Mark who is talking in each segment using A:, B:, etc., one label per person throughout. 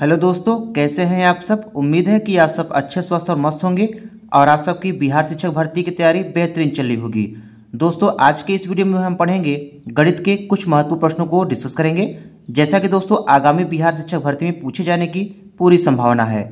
A: hello दोस्तों कैसे हैं आप सब उम्मीद है कि आप सब अच्छे स्वस्थ और मस्त होंगे और आप सबकी बिहार शिक्षक भर्ती की तैयारी बेहतरीन चल रही होगी दोस्तों आज के इस वीडियो में हम पढ़ेंगे गणित के कुछ महत्वपूर्ण प्रश्नों को डिस्कस करेंगे जैसा कि दोस्तों आगामी बिहार शिक्षक भर्ती में पूछे जाने की पूरी संभावना है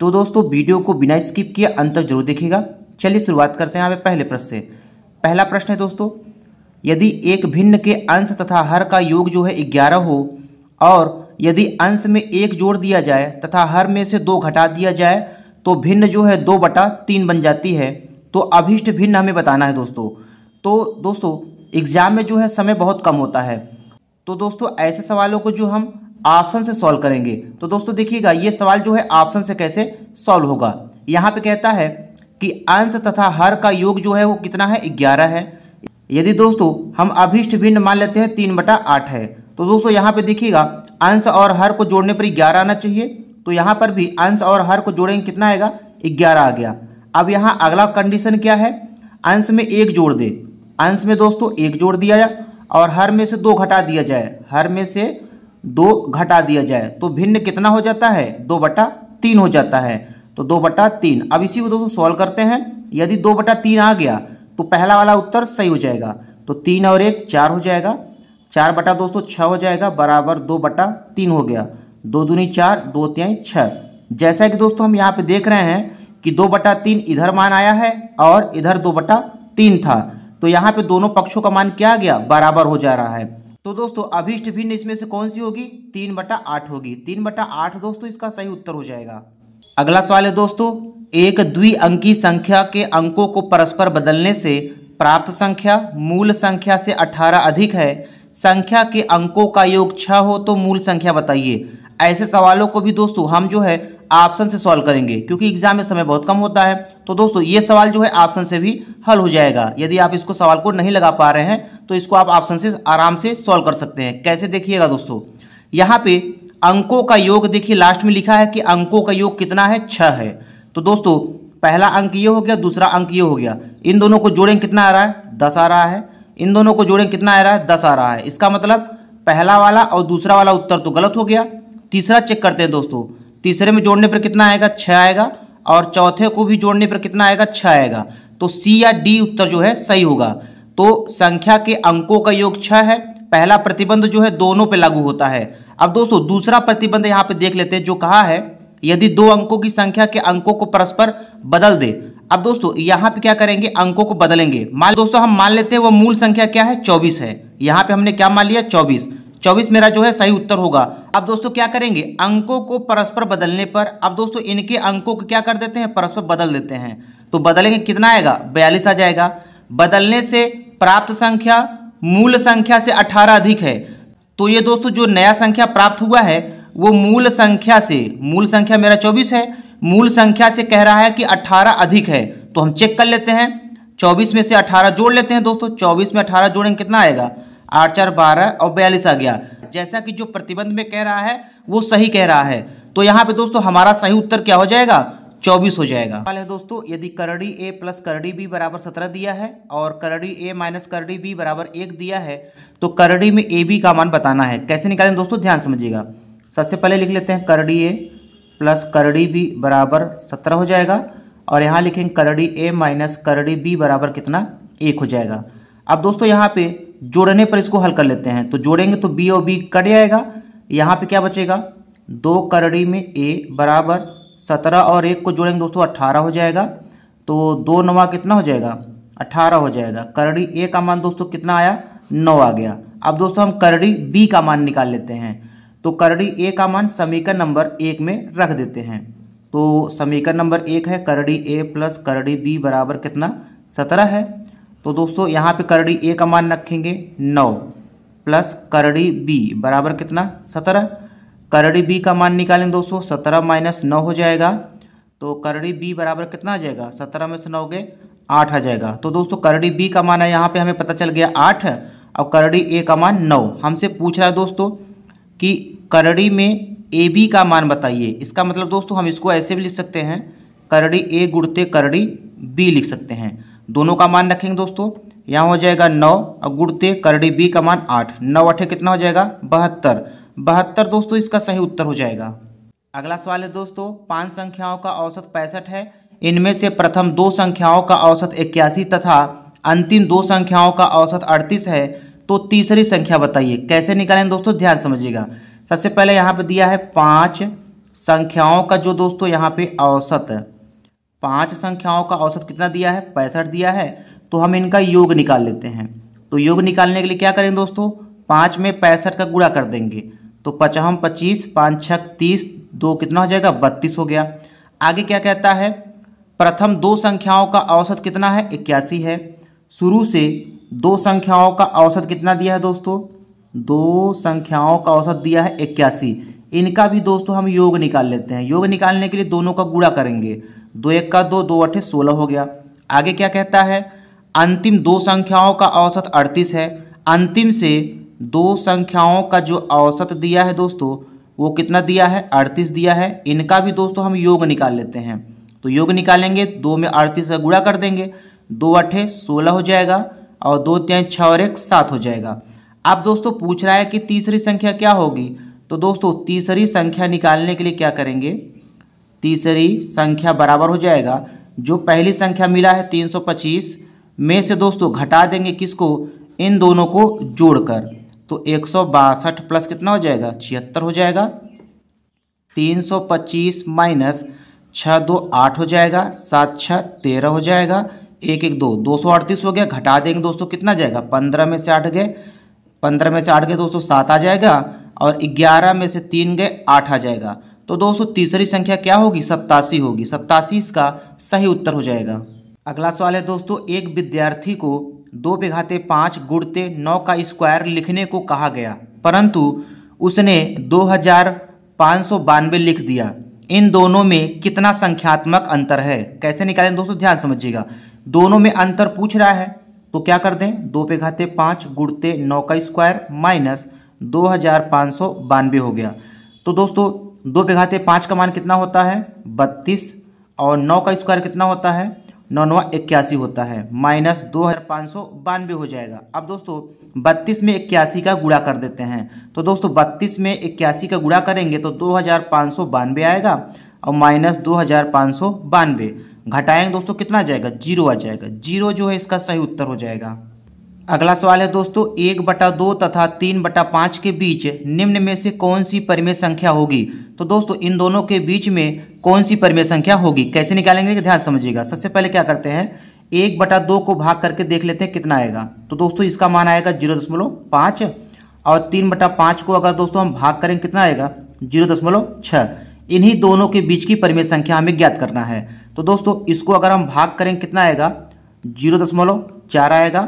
A: तो दोस्तों वीडियो को बिना स्किप किए अंत तक जरूर देखेगा चलिए शुरुआत करते हैं आप पहले प्रश्न से पहला प्रश्न है दोस्तों यदि एक भिन्न के अंश तथा हर का योग जो है ग्यारह हो और यदि अंश में एक जोड़ दिया जाए तथा हर में से दो घटा दिया जाए तो भिन्न जो है दो बटा तीन बन जाती है तो अभिष्ट भिन्न हमें बताना है दोस्तों तो दोस्तों एग्ज़ाम में जो है समय बहुत कम होता है तो दोस्तों ऐसे सवालों को जो हम ऑप्शन से सॉल्व करेंगे तो दोस्तों देखिएगा ये सवाल जो है ऑप्शन से कैसे सॉल्व होगा यहाँ पे कहता है कि अंश तथा हर का योग जो है वो कितना है ग्यारह है यदि दोस्तों हम अभिष्ट भिन्न मान लेते हैं तीन बटा आठ है तो दोस्तों यहाँ पे देखिएगा अंश और हर को जोड़ने पर ग्यारह आना चाहिए तो यहाँ पर भी अंश और हर को जोड़ेंगे कितना आएगा ग्यारह आ गया अब यहाँ अगला कंडीशन क्या है अंश में एक जोड़ दे अंश में दोस्तों एक जोड़ दिया जाए और हर में से दो घटा दिया जाए हर में से दो घटा दिया जाए तो भिन्न कितना हो जाता है दो बटा तीन हो जाता है तो दो बटा तीन अब इसी को दोस्तों सॉल्व करते हैं यदि दो बटा तीन आ गया तो पहला वाला उत्तर सही हो जाएगा तो तीन और एक चार हो जाएगा चार बटा दोस्तों छः हो जाएगा बराबर दो बटा तीन हो गया दो दूनी चार दो त्याई छः जैसा कि दोस्तों हम यहाँ पे देख रहे हैं कि दो बटा तीन इधर मान आया है और इधर दो बटा तीन था तो यहाँ पे दोनों पक्षों का मान क्या आ गया बराबर हो जा रहा है तो दोस्तों अभिष्ट भिन्न इसमें से कौन सी होगी तीन बटा आठ होगी तीन बटा आठ दोस्तों इसका सही उत्तर हो जाएगा अगला सवाल है दोस्तों एक द्विअंकी संख्या के अंकों को परस्पर बदलने से प्राप्त संख्या मूल संख्या से 18 अधिक है संख्या के अंकों का योग छः हो तो मूल संख्या बताइए ऐसे सवालों को भी दोस्तों हम जो है ऑप्शन से सॉल्व करेंगे क्योंकि एग्जाम में समय बहुत कम होता है तो दोस्तों ये सवाल जो है ऑप्शन से भी हल हो जाएगा यदि आप इसको सवाल को नहीं लगा पा रहे हैं तो इसको आप ऑप्शन से आराम से सॉल्व कर सकते हैं कैसे देखिएगा दोस्तों यहाँ पे अंकों का योग देखिए लास्ट में लिखा है कि अंकों का योग कितना है छः है तो दोस्तों पहला अंक ये हो गया दूसरा अंक ये हो गया इन दोनों को जोड़ें कितना आ रहा है दस आ रहा है इन दोनों को जोड़ें कितना आ रहा है दस आ रहा है इसका मतलब पहला वाला और दूसरा वाला उत्तर तो गलत हो गया तीसरा चेक करते हैं दोस्तों तीसरे में जोड़ने पर कितना आएगा छः आएगा और चौथे को भी जोड़ने पर कितना आएगा छः आएगा तो सी या डी उत्तर जो है सही होगा तो संख्या के अंकों का योग छः है पहला प्रतिबंध जो है दोनों पे लागू होता है अब दोस्तों दूसरा प्रतिबंध यहाँ पर देख लेते हैं जो कहा है यदि दो अंकों की संख्या के अंकों को परस्पर बदल दे अब दोस्तों यहाँ पे क्या करेंगे अंकों को बदलेंगे मान दोस्तों हम मान लेते हैं वो मूल संख्या क्या है चौबीस है यहाँ पे हमने क्या मान लिया चौबीस चौबीस मेरा जो है सही उत्तर होगा अब दोस्तों क्या करेंगे अंकों को परस्पर बदलने पर अब दोस्तों इनके अंकों को क्या कर देते हैं परस्पर बदल देते हैं तो बदलेंगे कितना आएगा बयालीस आ जाएगा बदलने से प्राप्त संख्या मूल संख्या से अठारह अधिक है तो ये दोस्तों जो नया संख्या प्राप्त हुआ है वो मूल संख्या से मूल संख्या मेरा चौबीस है मूल संख्या से कह रहा है कि अट्ठारह अधिक है तो हम चेक कर लेते हैं चौबीस में से अठारह जोड़ लेते हैं दोस्तों चौबीस में अठारह जोड़ेंगे कितना आएगा आठ चार बारह और बयालीस आ गया जैसा कि जो प्रतिबंध में कह रहा है वो सही कह रहा है तो यहाँ पे दोस्तों हमारा सही उत्तर क्या हो जाएगा चौबीस हो जाएगा पहले दोस्तों यदि करड़ी ए प्लस करड़ी बी बराबर सत्रह दिया है और करड़ी ए माइनस करड़ी बी बराबर एक दिया है तो करड़ी में ए बी का मान बताना है कैसे निकालें दोस्तों ध्यान समझिएगा सबसे पहले लिख लेते हैं करडी ए प्लस करडी बी बराबर सत्रह हो जाएगा और यहाँ लिखेंगे करडी ए माइनस करडी बी बराबर कितना एक हो जाएगा अब दोस्तों यहाँ पे जोड़ने पर इसको हल कर लेते हैं तो जोड़ेंगे तो बी और बी कट जाएगा यहाँ पे क्या बचेगा दो करड़ी में ए बराबर सत्रह और एक को जोड़ेंगे दोस्तों अट्ठारह हो जाएगा तो दो नवा कितना हो जाएगा अट्ठारह हो जाएगा करड़ी ए का मान दोस्तों कितना आया नौ आ गया अब दोस्तों हम करड़ी बी का मान निकाल लेते हैं तो करड़ी ए का मान समीकरण नंबर एक में रख देते हैं तो समीकरण नंबर एक है करड़ी ए प्लस करड़ी बी बराबर कितना सत्रह है तो दोस्तों यहाँ पे करड़ी ए का मान रखेंगे नौ प्लस करड़ी बी बराबर कितना सत्रह करड़ी बी का मान निकालेंगे दोस्तों सत्रह माइनस नौ हो जाएगा तो करड़ी बी बराबर कितना आ जाएगा सत्रह में से नौ गए आठ आ जाएगा तो दोस्तों करड़ी बी का मान है यहाँ पे हमें पता चल गया आठ और करड़ी ए का मान नौ हमसे पूछ रहा है दोस्तों कि करड़ी में ए बी का मान बताइए इसका मतलब दोस्तों हम इसको ऐसे भी लिख सकते हैं करड़ी ए गुड़ते करड़ी बी लिख सकते हैं दोनों का मान रखेंगे दोस्तों यहाँ हो जाएगा नौ और गुड़ते करड़ी बी का मान आठ नौ अठे कितना हो जाएगा बहत्तर बहत्तर दोस्तों इसका सही उत्तर हो जाएगा अगला सवाल है दोस्तों पांच संख्याओं का औसत पैंसठ है इनमें से प्रथम दो संख्याओं का औसत इक्यासी तथा अंतिम दो संख्याओं का औसत अड़तीस है तो तीसरी संख्या बताइए कैसे निकालें दोस्तों ध्यान समझिएगा सबसे पहले यहाँ पे दिया है पांच संख्याओं का जो दोस्तों यहाँ पे औसत पांच संख्याओं का औसत कितना दिया है पैंसठ दिया है तो हम इनका योग निकाल लेते हैं तो योग निकालने के लिए क्या करेंगे दोस्तों पाँच में पैंसठ का गुड़ा कर देंगे तो पचहम पच्चीस पाँच छक तीस दो कितना हो जाएगा बत्तीस हो गया आगे क्या कहता है प्रथम दो संख्याओं का औसत कितना है इक्यासी है शुरू से दो संख्याओं का औसत कितना दिया है दोस्तों दो संख्याओं का औसत दिया है इक्यासी इनका भी दोस्तों हम योग निकाल लेते हैं योग निकालने के लिए दोनों का गुड़ा करेंगे दो एक का दो दो अठे सोलह हो गया आगे क्या कहता है अंतिम दो संख्याओं का औसत अड़तीस है अंतिम से दो संख्याओं का जो औसत दिया है दोस्तों वो कितना दिया है अड़तीस दिया है इनका भी दोस्तों हम योग निकाल लेते हैं तो योग निकालेंगे दो में अड़तीस का गुड़ा कर देंगे दो अठे सोलह हो जाएगा और दो त्याई छः और एक सात हो जाएगा अब दोस्तों पूछ रहा है कि तीसरी संख्या क्या होगी तो दोस्तों तीसरी संख्या निकालने के लिए क्या करेंगे तीसरी संख्या बराबर हो जाएगा जो पहली संख्या मिला है 325 में से दोस्तों घटा देंगे किसको इन दोनों को जोड़कर तो एक प्लस कितना हो जाएगा छिहत्तर हो जाएगा 325 माइनस छः दो आठ हो जाएगा सात छः तेरह हो जाएगा एक एक दो दो सौ अड़तीस हो गया घटा देंगे दोस्तों कितना जाएगा पंद्रह में से आठ गए पंद्रह में से आठ गए दोस्तों सात आ जाएगा और ग्यारह में से तीन गए आठ आ जाएगा तो दोस्तों तीसरी संख्या क्या होगी सत्तासी होगी सत्तासी इसका सही उत्तर हो जाएगा अगला सवाल है दोस्तों एक विद्यार्थी को दो बिघाते पाँच गुड़ते नौ का स्क्वायर लिखने को कहा गया परंतु उसने दो हजार पाँच सौ बानवे लिख दिया इन दोनों में कितना संख्यात्मक अंतर है कैसे निकालें दोस्तों ध्यान समझिएगा दोनों में अंतर पूछ रहा है तो क्या कर दें दो पे घाते पाँच गुड़ते नौ का स्क्वायर माइनस दो हज़ार पाँच सौ बानवे हो गया तो दोस्तों दो पे घाते पाँच का मान कितना होता है बत्तीस और नौ का स्क्वायर कितना होता है नौ इक्यासी होता है माइनस दो हज़ार पाँच सौ बानवे हो जाएगा अब दोस्तों बत्तीस में इक्यासी का गुड़ा कर देते हैं तो दोस्तों बत्तीस में इक्यासी का गुड़ा करेंगे तो दो हज़ार पाँच सौ बानवे आएगा और माइनस दो हज़ार पाँच सौ बानवे घटाएंगे दोस्तों कितना आ जाएगा जीरो आ जाएगा जीरो जो है इसका सही उत्तर हो जाएगा अगला सवाल है दोस्तों एक बटा दो तथा तीन बटा पाँच के बीच निम्न में से कौन सी परिमेय संख्या होगी तो दोस्तों इन दोनों के बीच में कौन सी परिमेय संख्या होगी कैसे निकालेंगे ध्यान समझिएगा सबसे पहले क्या करते हैं एक बटा दो को भाग करके देख लेते हैं कितना आएगा तो दोस्तों इसका मान आएगा जीरो दशमलव पाँच और तीन बटा पाँच को अगर दोस्तों हम भाग करेंगे कितना आएगा जीरो दशमलव छः इन्हीं दोनों के बीच की परिमेय संख्या हमें ज्ञात करना है तो दोस्तों इसको अगर हम भाग करें कितना आएगा जीरो दशमलव चार आएगा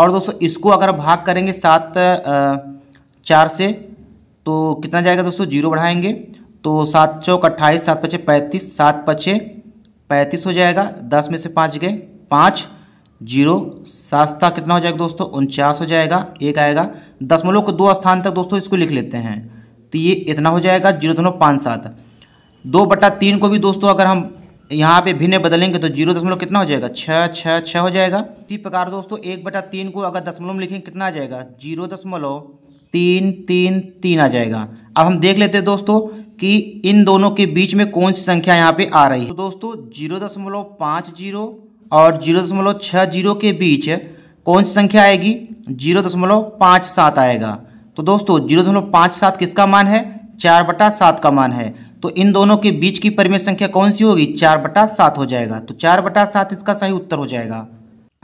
A: और दोस्तों इसको अगर भाग करेंगे सात चार से तो कितना जाएगा दोस्तों जीरो बढ़ाएंगे तो सात चौक अट्ठाईस सात पचे पैंतीस सात पचे पैंतीस हो जाएगा दस में से पाँच गए पाँच जीरो सास्ता कितना हो जाएगा दोस्तों उनचास हो जाएगा एक आएगा दशमलव को दो स्थान तक दोस्तों इसको लिख लेते हैं तो ये इतना हो जाएगा जीरो दशमलव पाँच सात दो बटा तीन को भी दोस्तों अगर हम यहाँ पे भिन्न बदलेंगे तो जीरो दशमलव कितना हो जाएगा छः छः छः हो जाएगा इसी प्रकार दोस्तों एक बटा तीन को अगर दशमलव में लिखेंगे कितना आ जाएगा जीरो दशमलव तीन तीन तीन आ जाएगा अब हम देख लेते हैं दोस्तों कि इन दोनों के बीच में कौन सी संख्या यहाँ पे आ रही है तो दोस्तों जीरो दशमलव पाँच जीरो और जीरो दशमलव छः जीरो के बीच कौन सी संख्या आएगी जीरो दशमलव पाँच सात आएगा तो दोस्तों जीरो दशमलव पाँच सात किसका मान है चार बटा सात का मान है तो इन दोनों के बीच की परिमेय संख्या कौन सी होगी चार बटा सात हो जाएगा तो चार बटा सात इसका सही उत्तर हो जाएगा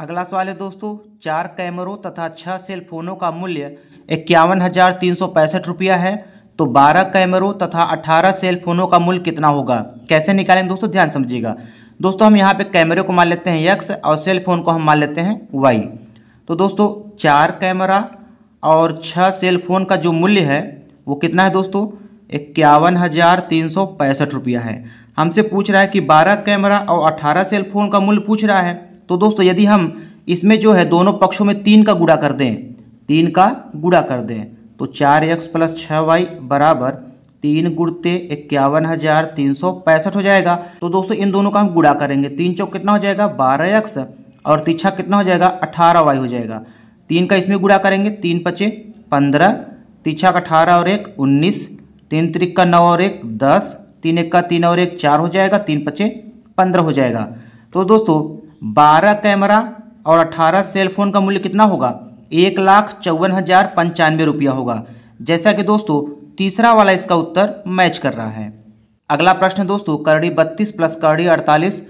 A: अगला सवाल है दोस्तों चार कैमरों तथा छः सेलफोनों का मूल्य इक्यावन हज़ार तीन सौ पैंसठ रुपया है तो 12 कैमरों तथा 18 सेलफोनों का मूल्य कितना होगा कैसे निकालें दोस्तों ध्यान समझिएगा दोस्तों हम यहाँ पे कैमरे को मान लेते हैं यक्स और सेलफोन को हम मान लेते हैं वाई तो दोस्तों चार कैमरा और सेल सेलफोन का जो मूल्य है वो कितना है दोस्तों इक्यावन हज़ार तीन सौ पैंसठ रुपया है हमसे पूछ रहा है कि बारह कैमरा और अट्ठारह सेलफोन का मूल्य पूछ रहा है तो दोस्तों यदि हम इसमें जो है दोनों पक्षों में तीन का गुड़ा कर दें तीन का गुड़ा कर दें तो चार एक्स प्लस छः वाई बराबर तीन गुड़ते इक्यावन हज़ार तीन सौ पैंसठ हो जाएगा तो दोस्तों इन दोनों का हम गुड़ा करेंगे तीन चौक कितना हो जाएगा बारह एक्स और तीछा कितना हो जाएगा अठारह वाई हो जाएगा तीन का इसमें गुड़ा करेंगे तीन पचे पंद्रह तीछा का अठारह और एक उन्नीस तीन त्रिक का नौ और एक दस तीन एक का तीन और एक चार हो जाएगा तीन पचे पंद्रह हो जाएगा तो दोस्तों बारह कैमरा और अठारह सेलफोन का मूल्य कितना होगा एक लाख चौवन हज़ार पंचानवे रुपया होगा जैसा कि दोस्तों तीसरा वाला इसका उत्तर मैच कर रहा है अगला प्रश्न दोस्तों करड़ी बत्तीस प्लस करड़ी अड़तालीस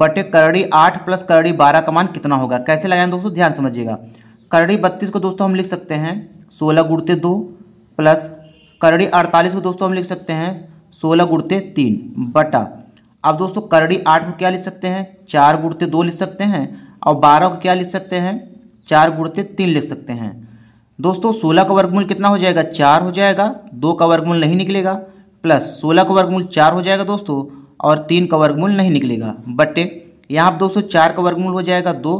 A: बटे करड़ी आठ प्लस करड़ी बारह का मान कितना होगा कैसे लगाएं दोस्तों ध्यान समझिएगा करड़ी बत्तीस को दोस्तों हम लिख सकते हैं सोलह गुड़ते दो प्लस करड़ी अड़तालीस को दोस्तों हम लिख सकते हैं सोलह गुड़ते तीन बटा अब दोस्तों करड़ी आठ को क्या लिख सकते हैं चार गुड़ते दो लिख सकते हैं और बारह को क्या लिख सकते हैं चार गुड़ते तीन लिख सकते हैं दोस्तों सोलह का वर्गमूल कितना हो जाएगा चार हो जाएगा दो का वर्गमूल नहीं निकलेगा प्लस सोलह का वर्गमूल चार हो जाएगा दोस्तों और तीन का वर्गमूल नहीं निकलेगा बटे यहाँ पर दोस्तों चार का वर्गमूल हो जाएगा दो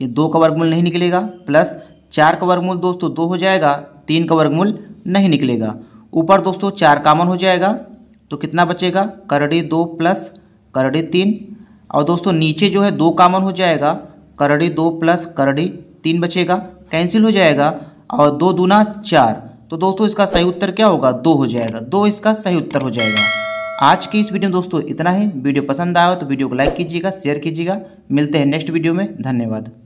A: ये दो का वर्गमूल नहीं निकलेगा प्लस चार का वर्गमूल दोस्तों दो हो जाएगा तीन का वर्गमूल नहीं निकलेगा ऊपर दोस्तों चार कामन हो जाएगा तो कितना बचेगा करड़ी दो प्लस करड़ी तीन और दोस्तों नीचे जो है दो कामन हो जाएगा करड़ी दो प्लस करड़ी तीन बचेगा कैंसिल हो जाएगा और दो दूना चार तो दोस्तों इसका सही उत्तर क्या होगा दो हो जाएगा दो इसका सही उत्तर हो जाएगा आज की इस वीडियो में दोस्तों इतना ही वीडियो पसंद आया तो वीडियो को लाइक कीजिएगा शेयर कीजिएगा मिलते हैं नेक्स्ट वीडियो में धन्यवाद